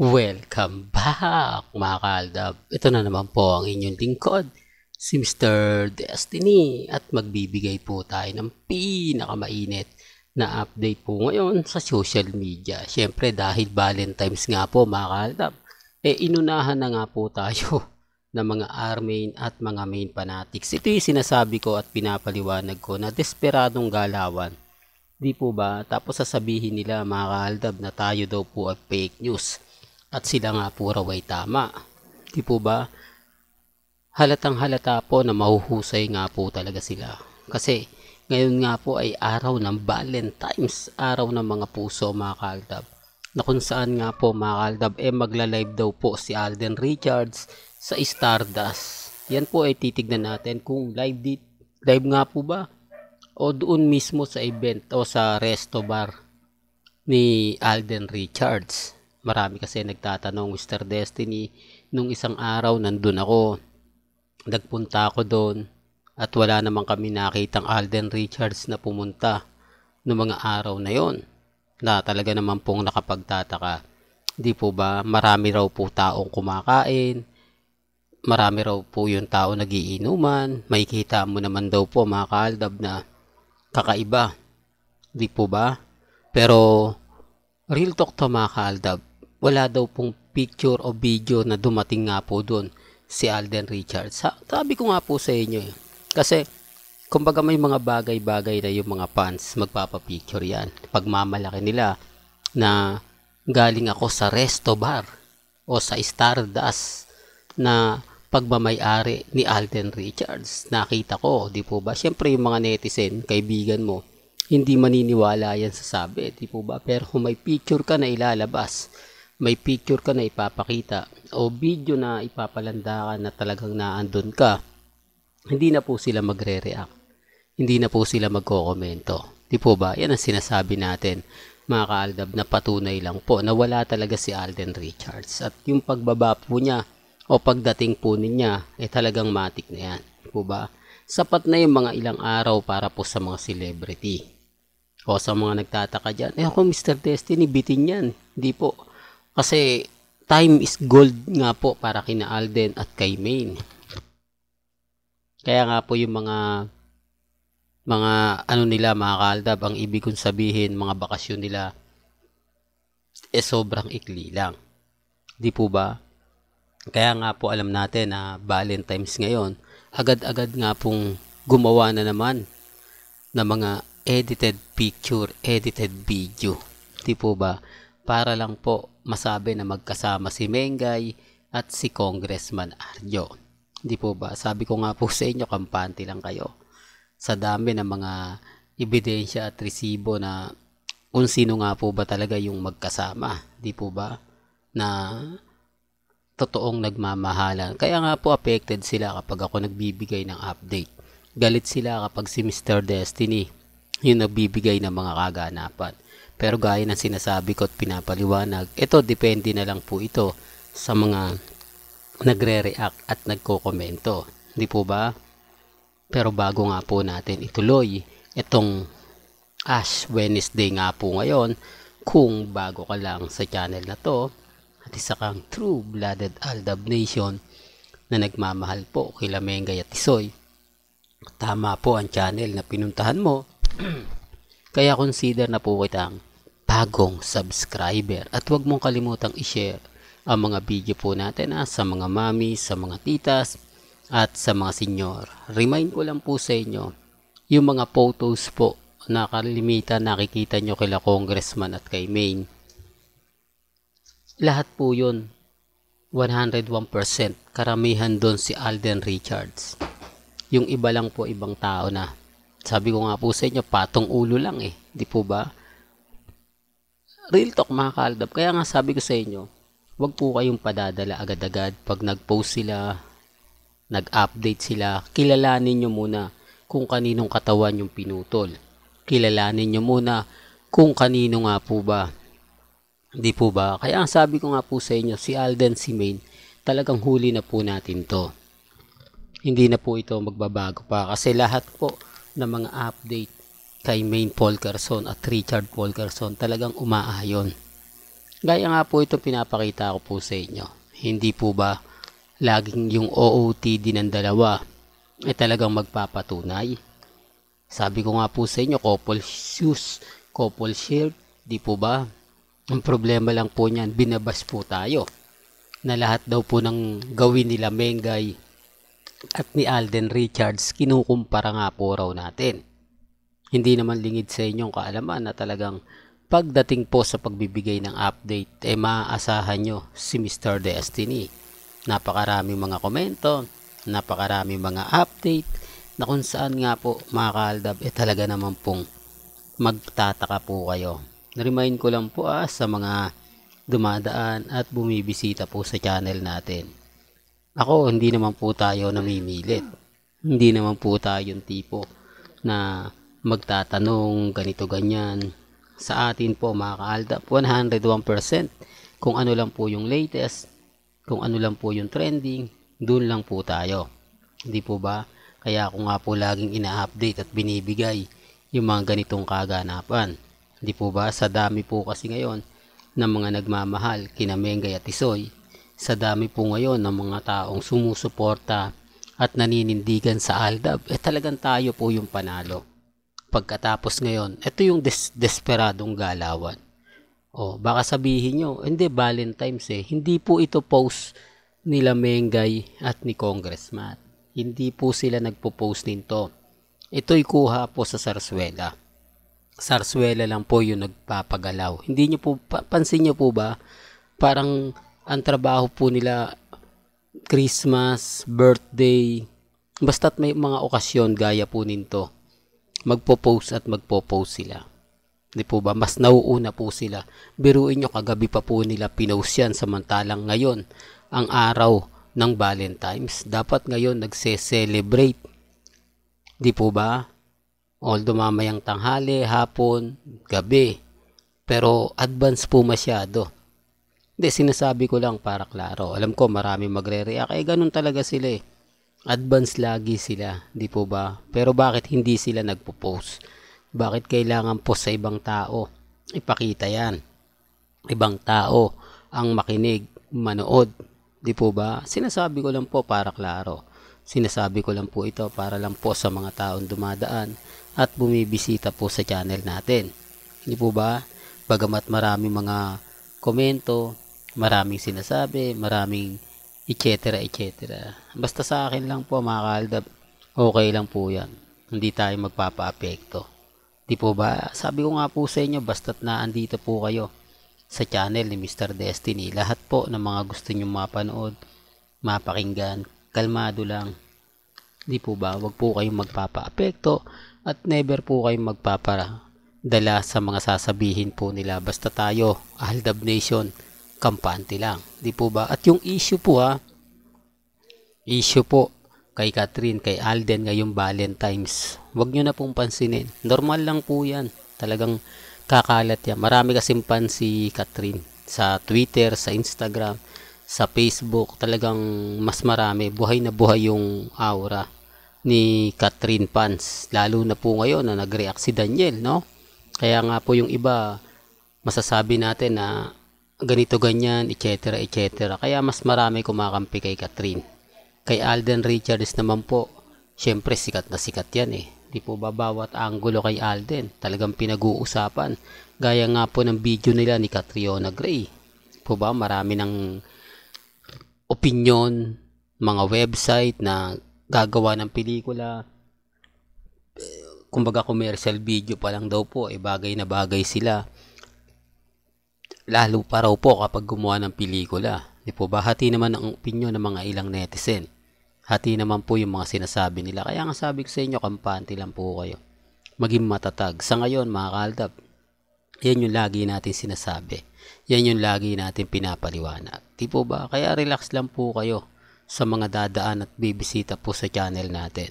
Welcome back mga kaaldab. Ito na naman po ang inyong lingkod, si Mr. Destiny at magbibigay po tayo ng pinakamainit na update po ngayon sa social media. Siyempre dahil Valentine's nga po mga kaaldab, eh inunahan na nga po tayo ng mga armain at mga main fanatics. Ito yung sinasabi ko at pinapaliwanag ko na desperadong galawan. Di po ba? Tapos sasabihin nila mga kaaldab na tayo daw po ay fake news at sila nga po raw ay tama. Di po ba? Halatang halata po na mahuhusay nga po talaga sila. Kasi ngayon nga po ay araw ng Valentine's, araw ng mga puso mga kaaldab. Na kung saan nga po mga kaaldab, eh magla-live daw po si Alden Richards sa Stardust. Yan po ay titignan natin kung live, di- live nga po ba o doon mismo sa event o sa resto bar ni Alden Richards. Marami kasi nagtatanong, Mr. Destiny, nung isang araw nandun ako. Nagpunta ako doon at wala naman kami nakitang Alden Richards na pumunta noong mga araw na yon. Na talaga naman pong nakapagtataka. Di po ba marami raw po taong kumakain, marami raw po yung tao nagiinuman, may kita mo naman daw po mga kaaldab na kakaiba. Di po ba? Pero real talk to mga kaaldab, wala daw pong picture o video na dumating nga po doon si Alden Richards. Sabi ko nga po sa inyo eh. Kasi kumbaga may mga bagay-bagay na yung mga fans magpapapicture yan. Pagmamalaki nila na galing ako sa resto bar o sa Stardust na pagmamayari ni Alden Richards. Nakita ko, di po ba? Siyempre yung mga netizen, kaibigan mo, hindi maniniwala yan sa sabi, di po ba? Pero kung may picture ka na ilalabas may picture ka na ipapakita o video na ipapalanda na talagang naandun ka, hindi na po sila magre-react. Hindi na po sila magkokomento. Di po ba? Yan ang sinasabi natin mga kaaldab na patunay lang po na wala talaga si Alden Richards. At yung pagbaba po niya o pagdating po niya ay eh, talagang matik na yan. Po ba? Sapat na yung mga ilang araw para po sa mga celebrity. O sa mga nagtataka dyan, eh ako Mr. Destiny, bitin yan. Hindi po. Kasi time is gold nga po para kina Alden at kay Maine. Kaya nga po yung mga mga ano nila mga kaaldab ang ibig kong sabihin mga bakasyon nila eh sobrang ikli lang. Di po ba? Kaya nga po alam natin na Valentine's ngayon agad-agad nga pong gumawa na naman ng mga edited picture, edited video. Di po ba? Para lang po masabi na magkasama si Mengay at si Congressman Arjo. Hindi po ba? Sabi ko nga po sa inyo, kampante lang kayo. Sa dami ng mga ebidensya at resibo na kung sino nga po ba talaga yung magkasama. Hindi po ba? Na totoong nagmamahalan. Kaya nga po affected sila kapag ako nagbibigay ng update. Galit sila kapag si Mr. Destiny yung nagbibigay ng mga kaganapan. Pero gaya ng sinasabi ko at pinapaliwanag, ito depende na lang po ito sa mga nagre-react at nagko-komento. Hindi po ba? Pero bago nga po natin ituloy itong Ash Wednesday nga po ngayon, kung bago ka lang sa channel na to, at isa kang true-blooded Aldab Nation na nagmamahal po kila Mengay at Isoy, tama po ang channel na pinuntahan mo. Kaya consider na po kitang bagong subscriber. At huwag mong kalimutang i-share ang mga video po natin ah, sa mga mami, sa mga titas, at sa mga senior. Remind ko lang po sa inyo, yung mga photos po na kalimitan nakikita nyo kila congressman at kay Maine. Lahat po yun, 101%, karamihan don si Alden Richards. Yung iba lang po ibang tao na. Sabi ko nga po sa inyo, patong ulo lang eh. Di po ba? real talk mga kaaldab, kaya nga sabi ko sa inyo, huwag po kayong padadala agad-agad pag nag-post sila, nag-update sila, kilalanin nyo muna kung kaninong katawan yung pinutol. Kilalanin nyo muna kung kanino nga po ba. Hindi po ba? Kaya ang sabi ko nga po sa inyo, si Alden, si Main, talagang huli na po natin to. Hindi na po ito magbabago pa kasi lahat po ng mga update kay Maine Paul Carson at Richard Paul Carson talagang umaayon. Gaya nga po itong pinapakita ko po sa inyo. Hindi po ba laging yung OOTD ng dalawa ay talagang magpapatunay? Sabi ko nga po sa inyo, couple shoes, couple shirt, di po ba? Ang problema lang po niyan, binabas po tayo na lahat daw po ng gawin nila Mengay at ni Alden Richards, kinukumpara nga po raw natin hindi naman lingid sa inyong kaalaman na talagang pagdating po sa pagbibigay ng update, eh maaasahan nyo si Mr. Destiny. Napakaraming mga komento, napakaraming mga update na kung saan nga po mga kaaldab, eh talaga naman pong magtataka po kayo. na Remind ko lang po ah, sa mga dumadaan at bumibisita po sa channel natin. Ako, hindi naman po tayo namimilit. Hindi naman po tayo yung tipo na magtatanong ganito ganyan sa atin po mga kaaldap 101% kung ano lang po yung latest kung ano lang po yung trending doon lang po tayo hindi po ba kaya ako nga po laging ina-update at binibigay yung mga ganitong kaganapan hindi po ba sa dami po kasi ngayon ng mga nagmamahal kina Mengay at Isoy sa dami po ngayon ng mga taong sumusuporta at naninindigan sa Aldab eh talagang tayo po yung panalo Pagkatapos ngayon, ito yung des- desperadong galawan. O, baka sabihin nyo, hindi, Valentine's eh. Hindi po ito post nila Mengay at ni Congressman. Hindi po sila nagpo-post nito. Ito'y kuha po sa Sarsuela. Sarsuela lang po yung nagpapagalaw. Hindi nyo po, pansin nyo po ba, parang ang trabaho po nila Christmas, birthday, basta't may mga okasyon gaya po nito magpo-post at magpo-post sila. Di po ba? Mas nauuna po sila. Biruin nyo kagabi pa po nila pinost yan samantalang ngayon ang araw ng Valentine's. Dapat ngayon nagse-celebrate. Di po ba? Although mamayang tanghali, hapon, gabi. Pero advance po masyado. Hindi, sinasabi ko lang para klaro. Alam ko marami magre-react. Eh, ganun talaga sila eh advance lagi sila, di po ba? Pero bakit hindi sila nagpo-post? Bakit kailangan post sa ibang tao? Ipakita yan. Ibang tao ang makinig, manood, di po ba? Sinasabi ko lang po para klaro. Sinasabi ko lang po ito para lang po sa mga taong dumadaan at bumibisita po sa channel natin. Hindi po ba? Bagamat marami mga komento, maraming sinasabi, maraming etc. etc. Basta sa akin lang po mga kaaldab, okay lang po yan. Hindi tayo magpapaapekto. Di po ba? Sabi ko nga po sa inyo, basta't na andito po kayo sa channel ni Mr. Destiny. Lahat po ng mga gusto nyo mapanood, mapakinggan, kalmado lang. Di po ba? Huwag po kayong magpapaapekto at never po kayong magpapara dala sa mga sasabihin po nila. Basta tayo, Aldab Nation, kampante lang. Di po ba? At yung issue po ha, issue po kay Catherine, kay Alden ngayong Valentine's. Huwag nyo na pong pansinin. Normal lang po yan. Talagang kakalat yan. Marami kasing pan si Catherine sa Twitter, sa Instagram, sa Facebook. Talagang mas marami. Buhay na buhay yung aura ni Catherine Pans. Lalo na po ngayon na nag-react si Daniel, no? Kaya nga po yung iba, masasabi natin na ganito ganyan, etc. etc. Kaya mas marami kumakampi kay Catherine. Kay Alden Richards naman po, syempre sikat na sikat yan eh. Di po babawat anggulo kay Alden, talagang pinag-uusapan. Gaya nga po ng video nila ni Catriona Gray. po ba marami ng opinion, mga website na gagawa ng pelikula. Eh, kumbaga commercial video pa lang daw po, eh bagay na bagay sila Lalo pa raw po kapag gumawa ng pelikula. Di po ba? Hati naman ang opinion ng mga ilang netizen. Hati naman po yung mga sinasabi nila. Kaya nga sabi ko sa inyo, kampante lang po kayo. Maging matatag. Sa ngayon, mga kaldab, yan yung lagi natin sinasabi. Yan yung lagi natin pinapaliwanag. Di po ba? Kaya relax lang po kayo sa mga dadaan at bibisita po sa channel natin.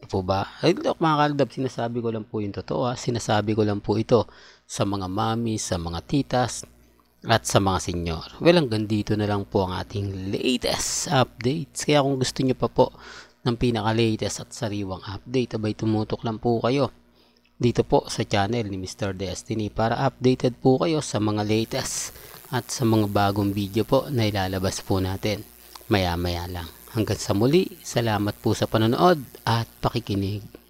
Di po ba? Ay, look, mga kaldab, sinasabi ko lang po yung totoo. Ha? Sinasabi ko lang po ito sa mga mami, sa mga titas, at sa mga senior. Well, hanggang dito na lang po ang ating latest updates. Kaya kung gusto nyo pa po ng pinaka-latest at sariwang update, abay tumutok lang po kayo dito po sa channel ni Mr. Destiny para updated po kayo sa mga latest at sa mga bagong video po na ilalabas po natin maya maya lang. Hanggang sa muli, salamat po sa panonood at pakikinig.